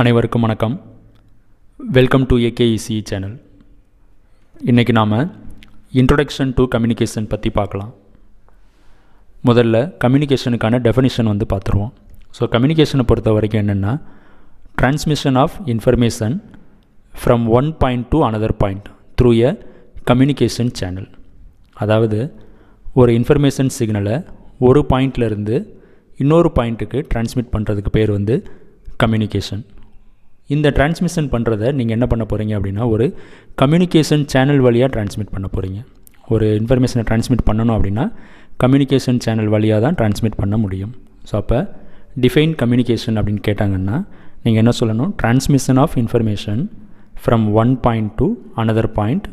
அனைவருக்கும் வணக்கம் welcome to ஏகேஇசி channel இன்றைக்கி நாம் இன்ட்ரொடக்ஷன் டு கம்யூனிகேஷன் பற்றி பார்க்கலாம் முதல்ல கம்யூனிகேஷனுக்கான டெஃபினிஷன் வந்து பார்த்துருவோம் ஸோ கம்யூனிகேஷனை பொறுத்த வரைக்கும் என்னென்னா transmission of information from one point to another point through a communication channel அதாவது ஒரு இன்ஃபர்மேஷன் சிக்னலை ஒரு பாயிண்ட்லேருந்து இன்னொரு பாயிண்ட்டுக்கு டிரான்ஸ்மிட் பண்ணுறதுக்கு பேர் வந்து கம்யூனிகேஷன் இந்த டிரான்ஸ்மிஷன் பண்ணுறத நீங்கள் என்ன பண்ண போகிறீங்க அப்படின்னா ஒரு கம்யூனிகேஷன் சேனல் வழியாக டிரான்ஸ்மிட் பண்ண போகிறீங்க ஒரு இன்ஃபர்மேஷனை டிரான்ஸ்மிட் பண்ணணும் அப்படின்னா கம்யூனிகேஷன் சேனல் வழியாக தான் டிரான்ஸ்மிட் பண்ண முடியும் ஸோ அப்போ டிஃபைன் கம்யூனிகேஷன் அப்படின்னு கேட்டாங்கன்னா நீங்கள் என்ன சொல்லணும் transmission of information from one point to another point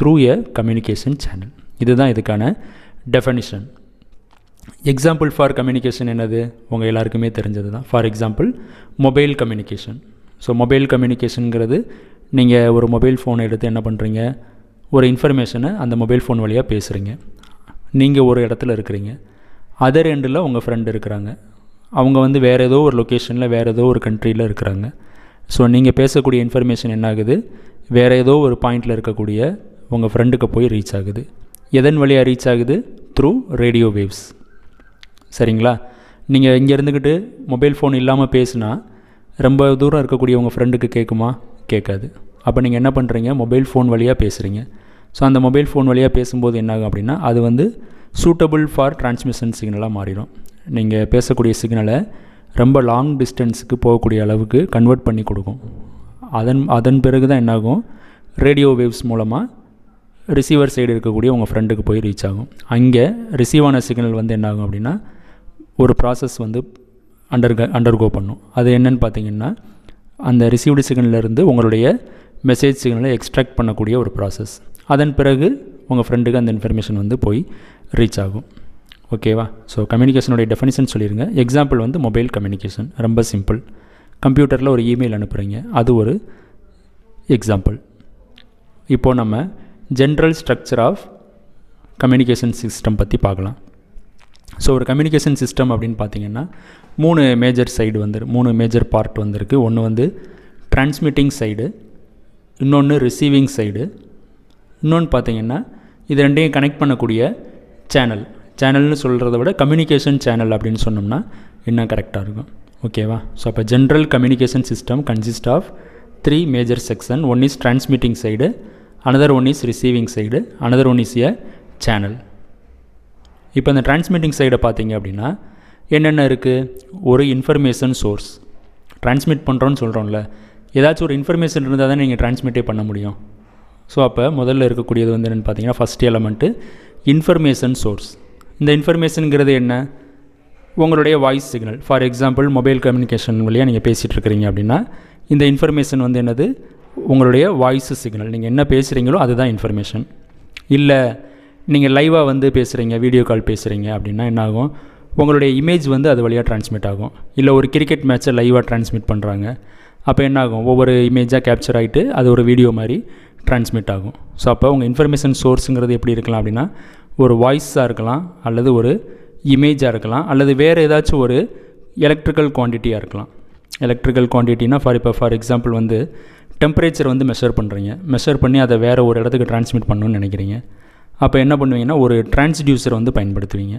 through a communication channel இதுதான் இதுக்கான டெஃபனிஷன் எக்ஸாம்பிள் ஃபார் கம்யூனிகேஷன் என்னது உங்கள் எல்லாருக்குமே தெரிஞ்சது தான் for example mobile communication so mobile கம்யூனிகேஷனுங்கிறது நீங்கள் ஒரு மொபைல் ஃபோனை எடுத்து என்ன பண்ணுறீங்க ஒரு இன்ஃபர்மேஷனை அந்த மொபைல் ஃபோன் வழியாக பேசுகிறீங்க நீங்கள் ஒரு இடத்துல இருக்கிறீங்க அதர் எண்டில் உங்கள் ஃப்ரெண்டு இருக்கிறாங்க அவங்க வந்து வேறு ஏதோ ஒரு லொக்கேஷனில் வேறு ஏதோ ஒரு கண்ட்ரியில் இருக்கிறாங்க ஸோ நீங்கள் பேசக்கூடிய இன்ஃபர்மேஷன் என்ன ஆகுது வேறு ஏதோ ஒரு பாயிண்டில் இருக்கக்கூடிய உங்கள் ஃப்ரெண்டுக்கு போய் ரீச் ஆகுது எதன் வழியாக ரீச் ஆகுது த்ரூ ரேடியோ வேவ்ஸ் சரிங்களா நீங்கள் இங்கே இருந்துக்கிட்டு மொபைல் ஃபோன் இல்லாமல் பேசுனா ரொம்ப தூரம் இருக்கக்கூடிய உங்கள் ஃப்ரெண்டுக்கு கேட்குமா கேட்காது அப்போ நீங்கள் என்ன பண்ணுறீங்க மொபைல் ஃபோன் வழியாக பேசுகிறீங்க ஸோ அந்த மொபைல் ஃபோன் வழியாக பேசும்போது என்னாகும் அப்படின்னா அது வந்து சூட்டபுள் ஃபார் டிரான்ஸ்மிஷன் சிக்னலாக மாறிடும் நீங்கள் பேசக்கூடிய சிக்னலை ரொம்ப லாங் டிஸ்டன்ஸுக்கு போகக்கூடிய அளவுக்கு கன்வெர்ட் பண்ணி கொடுக்கும் அதன் அதன் பிறகு தான் என்னாகும் ரேடியோ வேவ்ஸ் மூலமாக ரிசீவர் சைடு இருக்கக்கூடிய உங்கள் ஃப்ரெண்டுக்கு போய் ரீச் ஆகும் அங்கே ரிசீவான சிக்னல் வந்து என்னாகும் அப்படின்னா ஒரு ப்ராசஸ் வந்து அண்டர்க அண்டர்கோ பண்ணும் அது என்னென்னு பார்த்தீங்கன்னா அந்த ரிசீவ்டு இருந்து உங்களுடைய மெசேஜ் சிக்னலை எக்ஸ்ட்ராக்ட் பண்ணக்கூடிய ஒரு ப்ராசஸ் அதன் பிறகு உங்கள் ஃப்ரெண்டுக்கு அந்த இன்ஃபர்மேஷன் வந்து போய் ரீச் ஆகும் ஓகேவா ஸோ கம்யூனிகேஷனுடைய டெஃபினிஷன் சொல்லிடுங்க எக்ஸாம்பிள் வந்து மொபைல் கம்யூனிகேஷன் ரொம்ப சிம்பிள் கம்ப்யூட்டரில் ஒரு இமெயில் அனுப்புகிறீங்க அது ஒரு எக்ஸாம்பிள் இப்போது நம்ம general structure of communication system பற்றி பார்க்கலாம் ஸோ ஒரு கம்யூனிகேஷன் சிஸ்டம் அப்படின்னு பார்த்தீங்கன்னா மூணு மேஜர் சைடு வந்துரு மூணு மேஜர் பார்ட் வந்திருக்கு ஒன்று வந்து ட்ரான்ஸ்மிட்டிங் சைடு இன்னொன்று ரிசீவிங் சைடு இன்னொன்று பார்த்தீங்கன்னா இது ரெண்டையும் கனெக்ட் பண்ணக்கூடிய சேனல் சேனல்னு சொல்கிறத விட கம்யூனிகேஷன் சேனல் அப்படின்னு சொன்னோம்னா இன்னும் கரெக்டாக இருக்கும் ஓகேவா ஸோ அப்போ general communication system consist of three major section one is transmitting side another one is receiving side another one is a channel இப்போ இந்த டிரான்ஸ்மிட்டிங் சைடை பார்த்தீங்க அப்படின்னா என்னென்ன இருக்குது ஒரு இன்ஃபர்மேஷன் சோர்ஸ் டிரான்ஸ்மிட் பண்ணுறோன்னு சொல்கிறோம்ல ஏதாச்சும் ஒரு இன்ஃபர்மேஷன் இருந்தால் தான் நீங்கள் டிரான்ஸ்மிட்டே பண்ண முடியும் ஸோ அப்போ முதல்ல இருக்கக்கூடியது வந்து என்னென்னு பார்த்தீங்கன்னா ஃபஸ்ட் எலமெண்ட்டு இன்ஃபர்மேஷன் சோர்ஸ் இந்த இன்ஃபர்மேஷனுங்கிறது என்ன உங்களுடைய voice signal for example mobile communication வழியாக நீங்கள் பேசிகிட்டு இருக்கிறீங்க அப்படின்னா இந்த இன்ஃபர்மேஷன் வந்து என்னது உங்களுடைய வாய்ஸ் சிக்னல் நீங்கள் என்ன பேசுகிறீங்களோ அதுதான் இன்ஃபர்மேஷன் இல்லை நீங்கள் லைவாக வந்து பேசுகிறீங்க வீடியோ கால் பேசுகிறீங்க அப்படின்னா என்னாகும் உங்களுடைய இமேஜ் வந்து அது வழியாக ட்ரான்ஸ்மிட் ஆகும் இல்லை ஒரு கிரிக்கெட் மேட்ச்சை லைவாக ட்ரான்ஸ்மிட் பண்ணுறாங்க அப்போ என்னாகும் ஒவ்வொரு இமேஜாக கேப்சர் ஆகிட்டு அது ஒரு வீடியோ மாதிரி ட்ரான்ஸ்மிட் ஆகும் ஸோ அப்போ உங்கள் இன்ஃபர்மேஷன் சோர்ஸுங்கிறது எப்படி இருக்கலாம் அப்படின்னா ஒரு வாய்ஸாக இருக்கலாம் அல்லது ஒரு இமேஜாக இருக்கலாம் அல்லது வேறு ஏதாச்சும் ஒரு எலக்ட்ரிக்கல் குவான்டிட்டியாக இருக்கலாம் எலக்ட்ரிக்கல் குவான்டிட்டினா ஃபார் இப்போ ஃபார் எக்ஸாம்பிள் வந்து டெம்பரேச்சர் வந்து மெஷர் பண்ணுறீங்க மெஷர் பண்ணி அதை வேறு ஒரு இடத்துக்கு ட்ரான்ஸ்மிட் பண்ணணும்னு நினைக்கிறீங்க அப்போ என்ன பண்ணுவீங்கன்னா ஒரு டிரான்ஸ்டியூசர் வந்து பயன்படுத்துவீங்க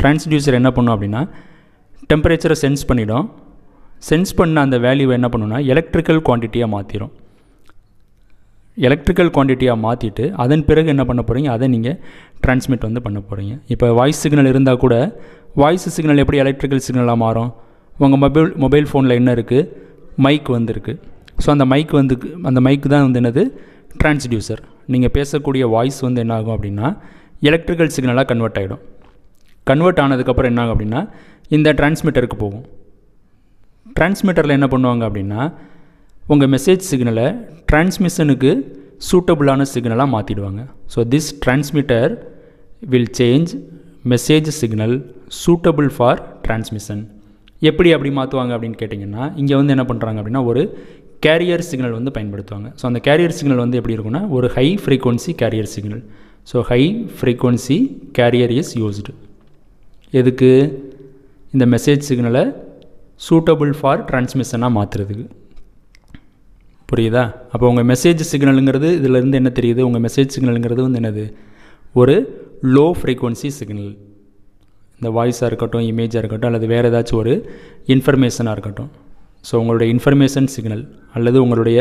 டிரான்ஸ்டியூசர் என்ன பண்ணும் அப்படின்னா டெம்பரேச்சரை சென்ஸ் பண்ணிடும் சென்ஸ் பண்ண அந்த வேல்யூவை என்ன பண்ணுன்னா எலக்ட்ரிக்கல் குவான்டிட்டியாக மாற்றிடும் எலக்ட்ரிக்கல் குவான்டிட்டியாக மாற்றிட்டு அதன் பிறகு என்ன பண்ண போகிறீங்க அதை நீங்கள் டிரான்ஸ்மிட் வந்து பண்ண போகிறீங்க இப்போ வாய்ஸ் சிக்னல் இருந்தால் கூட வாய்ஸ் சிக்னல் எப்படி எலக்ட்ரிக்கல் சிக்னலாக மாறும் உங்கள் மொபைல் மொபைல் ஃபோனில் என்ன இருக்குது மைக் வந்துருக்கு ஸோ அந்த மைக் வந்து அந்த மைக் தான் வந்து என்னது டிரான்ஸ்டியூசர் நீங்கள் பேசக்கூடிய வாய்ஸ் வந்து என்ன ஆகும் அப்படின்னா எலக்ட்ரிக்கல் சிக்னலாக கன்வெர்ட் ஆகிடும் கன்வெர்ட் ஆனதுக்கப்புறம் என்ன ஆகும் அப்படின்னா இந்த டிரான்ஸ்மிட்டருக்கு போகும் டிரான்ஸ்மிட்டரில் என்ன பண்ணுவாங்க அப்படின்னா உங்கள் மெசேஜ் சிக்னலை டிரான்ஸ்மிஷனுக்கு சூட்டபுளான சிக்னலாக மாற்றிடுவாங்க so this transmitter will change message signal suitable for transmission எப்படி அப்படி மாற்றுவாங்க அப்படின்னு கேட்டிங்கன்னா இங்கே வந்து என்ன பண்ணுறாங்க அப்படின்னா ஒரு கேரியர் சிக்னல் வந்து பயன்படுத்துவாங்க ஸோ அந்த கேரியர் சிக்னல் வந்து எப்படி இருக்குன்னா ஒரு high frequency carrier signal so high frequency carrier is used எதுக்கு இந்த மெசேஜ் சிக்னலை சூட்டபுள் ஃபார் ட்ரான்ஸ்மிஷனாக மாற்றுறதுக்கு புரியுதா அப்போ உங்கள் மெசேஜ் சிக்னலுங்கிறது இதிலேருந்து என்ன தெரியுது உங்கள் மெசேஜ் சிக்னலுங்கிறது வந்து என்னது ஒரு லோ ஃப்ரீக்குவன்சி சிக்னல் இந்த வாய்ஸாக இருக்கட்டும் இமேஜாக இருக்கட்டும் அல்லது வேறு ஏதாச்சும் ஒரு இன்ஃபர்மேஷனாக இருக்கட்டும் ஸோ உங்களுடைய இன்ஃபர்மேஷன் சிக்னல் அல்லது உங்களுடைய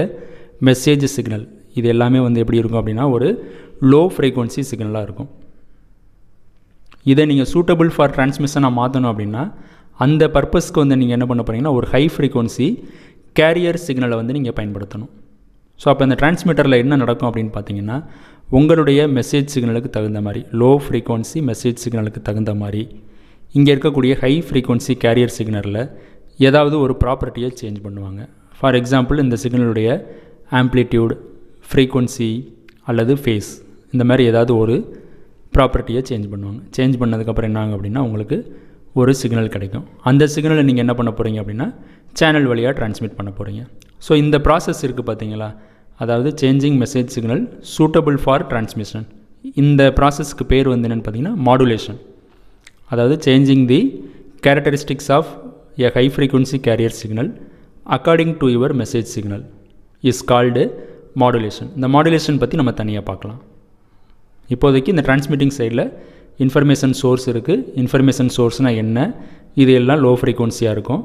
மெசேஜ் சிக்னல் இது எல்லாமே வந்து எப்படி இருக்கும் அப்படின்னா ஒரு லோ ஃப்ரீக்குவன்சி சிக்னலாக இருக்கும் இதை நீங்கள் சூட்டபிள் ஃபார் டிரான்ஸ்மிஷனாக மாற்றணும் அப்படின்னா அந்த பர்பஸ்க்கு வந்து நீங்கள் என்ன பண்ண போகிறீங்கன்னா ஒரு ஹை ஃப்ரீக்குவன்சி கேரியர் சிக்னலை வந்து நீங்கள் பயன்படுத்தணும் ஸோ அப்போ அந்த ட்ரான்ஸ்மிட்டரில் என்ன நடக்கும் அப்படின்னு பார்த்தீங்கன்னா உங்களுடைய மெசேஜ் சிக்னலுக்கு தகுந்த மாதிரி லோ ஃப்ரீக்குவன்சி மெசேஜ் சிக்னலுக்கு தகுந்த மாதிரி இங்கே இருக்கக்கூடிய ஹை ஃப்ரீக்குவன்சி கேரியர் சிக்னலில் ஏதாவது ஒரு ப்ராப்பர்ட்டியை சேஞ்ச் பண்ணுவாங்க ஃபார் எக்ஸாம்பிள் இந்த சிக்னலுடைய ஆம்ப்ளிடியூட் ஃப்ரீக்குவன்சி அல்லது ஃபேஸ் இந்த மாதிரி ஏதாவது ஒரு ப்ராப்பர்ட்டியை சேஞ்ச் பண்ணுவாங்க சேஞ்ச் பண்ணதுக்கப்புறம் என்னாங்க அப்படின்னா உங்களுக்கு ஒரு சிக்னல் கிடைக்கும் அந்த சிக்னலை நீங்கள் என்ன பண்ண போகிறீங்க அப்படின்னா சேனல் வழியாக ட்ரான்ஸ்மிட் பண்ண போகிறீங்க ஸோ இந்த ப்ராசஸ் இருக்குது பார்த்தீங்களா அதாவது changing message signal suitable for transmission இந்த ப்ராசஸ்க்கு பேர் வந்து என்னென்னு பார்த்தீங்கன்னா மாடுலேஷன் அதாவது changing the characteristics of a high frequency carrier signal according to your message signal is called modulation இந்த மாடுலேஷன் பற்றி நம்ம தனியாக பார்க்கலாம் இப்போதைக்கு இந்த டிரான்ஸ்மிட்டிங் சைடில் இன்ஃபர்மேஷன் சோர்ஸ் இருக்குது இன்ஃபர்மேஷன் சோர்ஸ்னால் என்ன இது எல்லாம் லோ ஃப்ரீக்குவன்சியாக இருக்கும்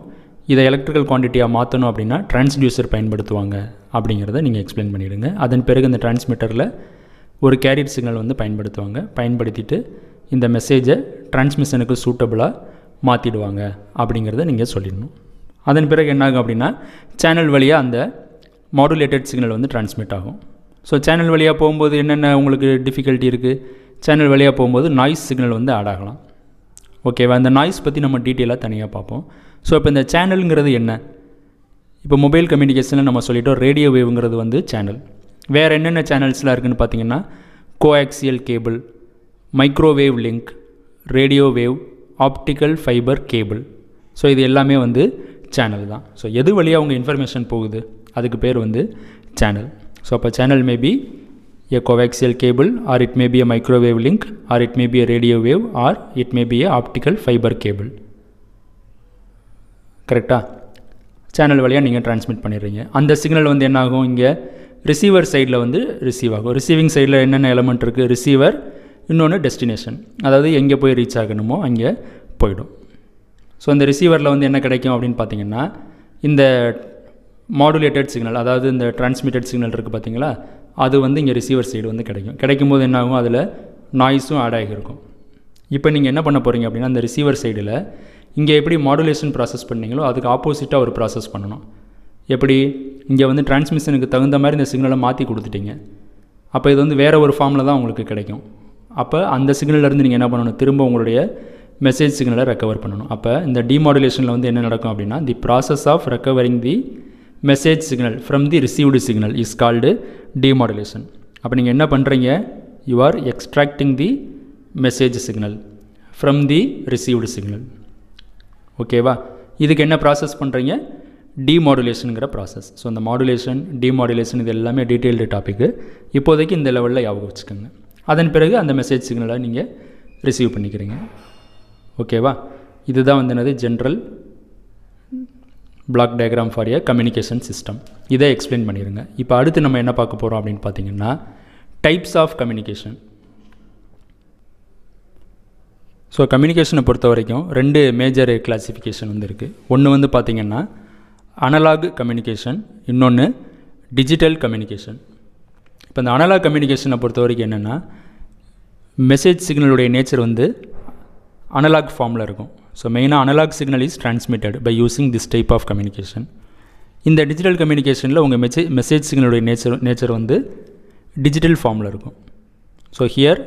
இதை எலக்ட்ரிக்கல் குவான்டிட்டியாக மாற்றணும் அப்படின்னா transducer பயன்படுத்துவாங்க அப்படிங்கிறத நீங்கள் எக்ஸ்பிளைன் பண்ணிவிடுங்க அதன் பிறகு இந்த டிரான்ஸ்மிட்டரில் ஒரு கேரியர் சிக்னல் வந்து பயன்படுத்துவாங்க பயன்படுத்திட்டு இந்த மெசேஜை டிரான்ஸ்மிஷனுக்கு சூட்டபுளாக மாற்றிடுவாங்க அப்படிங்கிறத நீங்கள் சொல்லிடணும் அதன் பிறகு என்னாகும் அப்படின்னா சேனல் வழியாக அந்த மாடுலேட்டட் சிக்னல் வந்து டிரான்ஸ்மிட் ஆகும் ஸோ சேனல் வழியாக போகும்போது என்னென்ன உங்களுக்கு டிஃபிகல்ட்டி இருக்குது சேனல் வழியாக போகும்போது நாய்ஸ் சிக்னல் வந்து ஆட் ஆகலாம் ஓகேவா அந்த நாய்ஸ் பற்றி நம்ம டீட்டெயிலாக தனியாக பார்ப்போம் ஸோ இப்போ இந்த சேனலுங்கிறது என்ன இப்போ மொபைல் கம்யூனிகேஷனில் நம்ம சொல்லிட்டோம் ரேடியோ வேவுங்கிறது வந்து சேனல் வேறு என்னென்ன சேனல்ஸ்லாம் இருக்குதுன்னு பார்த்தீங்கன்னா coaxial cable microwave link radio wave optical fibre cable so இது எல்லாமே வந்து சேனல் தான் ஸோ எது வழியாக உங்கள் இன்ஃபர்மேஷன் போகுது அதுக்கு பேர் வந்து சேனல் ஸோ அப்போ channel may be a coaxial cable or it may be a microwave link or it may be a be a or it or it may be a கரெக்டாக சேனல் வழியாக நீங்கள் டிரான்ஸ்மிட் பண்ணிடுறீங்க அந்த சிக்னல் வந்து என்னாகும் இங்கே ரிசீவர் சைடில் வந்து ரிசீவ் ஆகும் ரிசீவிங் சைடில் என்னென்ன எலமெண்ட் இருக்குது ரிசீவர் இன்னொன்று டெஸ்டினேஷன் அதாவது எங்கே போய் ரீச் ஆகணுமோ அங்கே போயிடும் ஸோ இந்த ரிசீவரில் வந்து என்ன கிடைக்கும் அப்படின்னு பார்த்தீங்கன்னா இந்த மாடுலேட்டட் சிக்னல் அதாவது இந்த டிரான்ஸ்மிட்டட் சிக்னல் இருக்குது பார்த்தீங்களா அது வந்து இங்கே ரிசீவர் சைடு வந்து கிடைக்கும் கிடைக்கும் போது என்னாகும் அதில் நாய்ஸும் ஆட் ஆகியிருக்கும் இப்போ நீங்கள் என்ன பண்ண போகிறீங்க அப்படின்னா அந்த ரிசீவர் சைடில் இங்கே எப்படி மாடுலேஷன் ப்ராசஸ் பண்ணீங்களோ அதுக்கு ஆப்போசிட்டாக ஒரு ப்ராசஸ் பண்ணணும் எப்படி இங்கே வந்து டிரான்ஸ்மிஷனுக்கு தகுந்த மாதிரி இந்த சிக்னலை மாற்றி கொடுத்துட்டீங்க அப்போ இது வந்து வேறு ஒரு ஃபார்மில் தான் உங்களுக்கு கிடைக்கும் அப்போ அந்த சிக்னலேருந்து நீங்கள் என்ன பண்ணணும் திரும்ப உங்களுடைய மெசேஜ் சிக்னலை ரெக்கவர் பண்ணணும் அப்போ இந்த டிமாடுலேஷனில் வந்து என்ன நடக்கும் அப்படின்னா the process of recovering the message signal from the received signal is called demodulation அப்போ நீங்கள் என்ன பண்ணுறீங்க you are extracting the message signal from the received signal ஓகேவா இதுக்கு என்ன ப்ராசஸ் பண்ணுறீங்க டிமாடுலேஷனுங்கிற ப்ராசஸ் ஸோ அந்த மாடுலேஷன் டிமாடுலேஷன் இது எல்லாமே டீட்டெயில்டு டாப்பிக்கு இப்போதைக்கு இந்த லெவலில் ஞாபகம் வச்சுக்கோங்க அதன் பிறகு அந்த மெசேஜ் சிக்னலை நீங்கள் ரிசீவ் பண்ணிக்கிறீங்க ஓகேவா இதுதான் வந்து என்னது general block diagram for a communication system இதை எக்ஸ்பிளைன் பண்ணிடுங்க இப்போ அடுத்து நம்ம என்ன பார்க்க போகிறோம் அப்படின்னு பார்த்தீங்கன்னா டைப்ஸ் ஆஃப் கம்யூனிகேஷன் ஸோ கம்யூனிகேஷனை பொறுத்த வரைக்கும் ரெண்டு மேஜர் கிளாஸிஃபிகேஷன் வந்து இருக்குது ஒன்று வந்து பார்த்திங்கன்னா அனலாக் கம்யூனிகேஷன் இன்னொன்று டிஜிட்டல் கம்யூனிகேஷன் இப்போ இந்த அனலாக் கம்யூனிகேஷனை பொறுத்த வரைக்கும் என்னென்னா மெசேஜ் சிக்னலுடைய நேச்சர் வந்து அனலாக் ஃபார்மில் இருக்கும் ஸோ மெயினாக analogue signal is transmitted by using this type of communication இந்த டிஜிட்டல் கம்யூனிகேஷனில் உங்கள் மெசேஜ் மெசேஜ் சிக்னலுடைய நேச்சர் நேச்சர் வந்து டிஜிட்டல் ஃபார்மில் இருக்கும் so here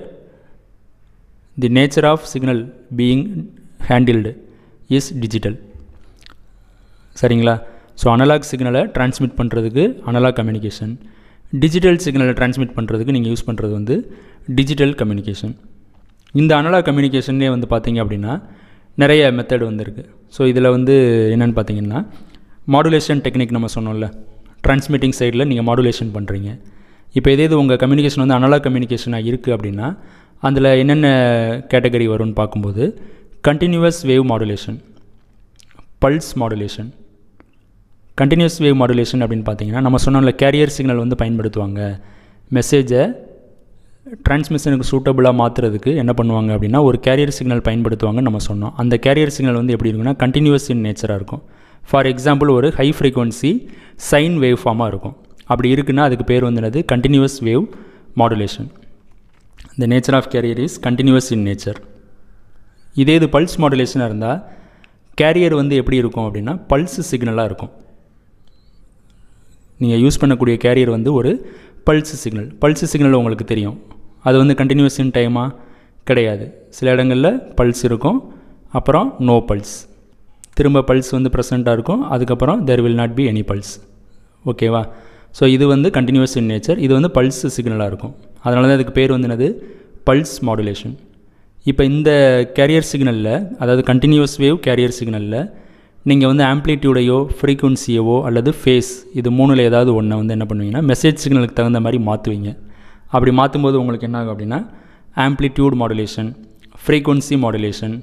the nature of signal being handled is digital சரிங்களா ஸோ அனலாக் சிக்னலை டிரான்ஸ்மிட் பண்ணுறதுக்கு அனலாக் கம்யூனிகேஷன் டிஜிட்டல் சிக்னலை டிரான்ஸ்மிட் பண்ணுறதுக்கு நீங்கள் யூஸ் பண்ணுறது வந்து டிஜிட்டல் கம்யூனிகேஷன் இந்த அனலாக் கம்யூனிகேஷன்லேயே வந்து பார்த்திங்க அப்படின்னா நிறைய மெத்தட் வந்திருக்கு ஸோ இதில் வந்து என்னென்னு பார்த்தீங்கன்னா மாடுலேஷன் டெக்னிக் நம்ம சொன்னோம்ல டிரான்ஸ்மிட்டிங் சைடில் நீங்கள் மாடுலேஷன் பண்ணுறீங்க இப்போ எதே இது உங்கள் கம்யூனிகேஷன் வந்து அனலாக் கம்யூனிகேஷனாக இருக்குது அப்படின்னா அதில் என்னென்ன கேட்டகரி வரும்னு பார்க்கும்போது continuous wave modulation pulse modulation continuous wave modulation அப்படின்னு பார்த்தீங்கன்னா நம்ம சொன்ன கேரியர் சிக்னல் வந்து பயன்படுத்துவாங்க மெசேஜை டிரான்ஸ்மிஷனுக்கு சூட்டபுளாக மாற்றுறதுக்கு என்ன பண்ணுவாங்க அப்படின்னா ஒரு கேரியர் சிக்னல் பயன்படுத்துவாங்கன்னு நம்ம சொன்னோம் அந்த கேரியர் சிக்னல் வந்து எப்படி இருக்குன்னா கண்டினியூஸ் இன் நேச்சராக இருக்கும் ஃபார் எக்ஸாம்பிள் ஒரு ஹை ஃப்ரீக்வன்சி சைன் வேவ் ஃபார்மாக இருக்கும் அப்படி இருக்குன்னா அதுக்கு பேர் வந்துனது continuous wave modulation the nature of carrier is continuous in nature இதே இது பல்ஸ் மாடுலேஷனாக இருந்தால் கேரியர் வந்து எப்படி இருக்கும் அப்படின்னா பல்ஸ் சிக்னலாக இருக்கும் நீங்கள் யூஸ் பண்ணக்கூடிய கேரியர் வந்து ஒரு பல்ஸ் சிக்னல் பல்ஸ் சிக்னல் உங்களுக்கு தெரியும் அது வந்து கண்டினியூஸ் இன் டைமாக கிடையாது சில இடங்களில் பல்ஸ் இருக்கும் அப்புறம் நோ பல்ஸ் திரும்ப பல்ஸ் வந்து ப்ரெசண்ட்டாக இருக்கும் அதுக்கப்புறம் there will not be any pulse ஓகேவா ஸோ இது வந்து கண்டினியூஸ் இன் நேச்சர் இது வந்து பல்ஸ் சிக்னலாக இருக்கும் அதனால தான் இதுக்கு பேர் வந்து என்னது பல்ஸ் மாடுலேஷன் இப்போ இந்த கேரியர் சிக்னலில் அதாவது கண்டினியூஸ் வேவ் கேரியர் சிக்னலில் நீங்கள் வந்து ஆம்ப்ளிடியூடையோ ஃப்ரீக்குவன்சியவோ அல்லது ஃபேஸ் இது மூணில் ஏதாவது ஒன்றை வந்து என்ன பண்ணுவீங்கன்னா மெசேஜ் சிக்னலுக்கு தகுந்த மாதிரி மாற்றுவீங்க அப்படி மாற்றும் போது உங்களுக்கு என்ன ஆகும் அப்படின்னா amplitude modulation frequency modulation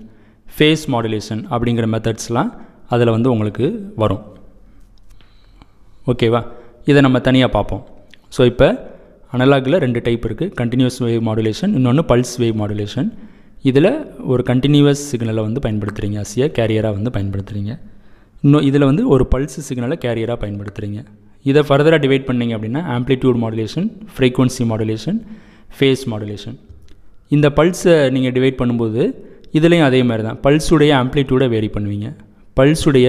phase modulation அப்படிங்கிற மெத்தட்ஸ்லாம் அதில் வந்து உங்களுக்கு வரும் ஓகேவா இதை நம்ம தனியாக பார்ப்போம் ஸோ இப்போ அனலாகில் ரெண்டு டைப் இருக்குது கண்டினியூஸ் வேவ் மாடுலேஷன் இன்னொன்று பல்ஸ் வேவ் மாடுலேஷன் இதில் ஒரு கண்டினியூவஸ் சிக்னலை வந்து பயன்படுத்துகிறீங்க அசியாக கேரியராக வந்து பயன்படுத்துகிறீங்க இன்னும் இதில் வந்து ஒரு பல்ஸ் சிக்னலை கேரியராக பயன்படுத்துகிறீங்க இதை ஃபர்தராக டிவைட் பண்ணிங்க அப்படின்னா amplitude modulation frequency modulation phase modulation இந்த பல்ஸை நீங்கள் டிவைட் பண்ணும்போது இதுலேயும் அதே மாதிரி தான் பல்ஸுடைய ஆம்ப்ளிடியூடை வேரி பண்ணுவீங்க பல்ஸுடைய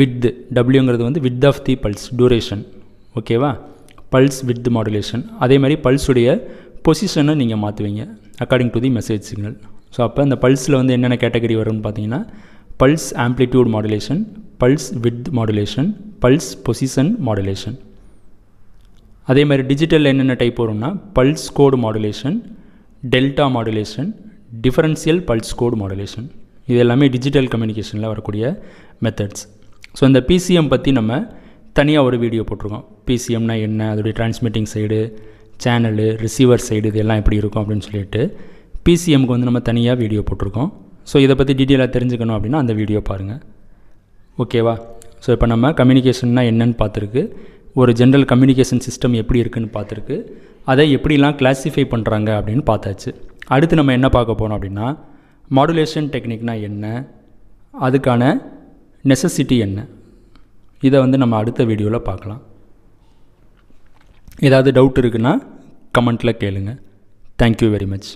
வித்து டபிள்யூங்கிறது வந்து width of the pulse duration ஓகேவா பல்ஸ் வித் மாடுலேஷன் அதே மாதிரி பல்ஸுடைய பொசிஷனை நீங்கள் மாற்றுவீங்க according to the message signal so அப்போ அந்த பல்ஸில் வந்து என்னென்ன கேட்டகரி வரும்னு பார்த்தீங்கன்னா pulse amplitude modulation pulse width modulation pulse position modulation அதே மாதிரி டிஜிட்டல் என்னென்ன டைப் வரும்னா pulse code modulation delta modulation differential pulse code modulation இது எல்லாமே டிஜிட்டல் கம்யூனிகேஷனில் வரக்கூடிய மெத்தட்ஸ் ஸோ இந்த பிசிஎம் பற்றி நம்ம தனியாக ஒரு வீடியோ போட்டிருக்கோம் பிசிஎம்னா என்ன அதோடைய transmitting side channel receiver side இதெல்லாம் எப்படி இருக்கும் அப்படின்னு சொல்லிட்டு பிசிஎம்க்கு வந்து நம்ம தனியாக வீடியோ போட்டிருக்கோம் ஸோ இதை பற்றி டீட்டெயிலாக தெரிஞ்சுக்கணும் அப்படின்னா அந்த வீடியோ பாருங்கள் ஓகேவா ஸோ இப்போ நம்ம கம்யூனிகேஷன்னா என்னன்னு பார்த்துருக்கு ஒரு ஜென்ரல் கம்யூனிகேஷன் சிஸ்டம் எப்படி இருக்குன்னு பார்த்துருக்கு அதை எப்படிலாம் கிளாஸிஃபை பண்ணுறாங்க அப்படின்னு பார்த்தாச்சு அடுத்து நம்ம என்ன பார்க்க போனோம் அப்படின்னா மாடுலேஷன் டெக்னிக்னால் என்ன அதுக்கான நெசசிட்டி என்ன இதை வந்து நம்ம அடுத்த வீடியோவில் பார்க்கலாம் ஏதாவது டவுட் இருக்குன்னா கமெண்ட்டில் கேளுங்கள் தேங்க்யூ வெரி மச்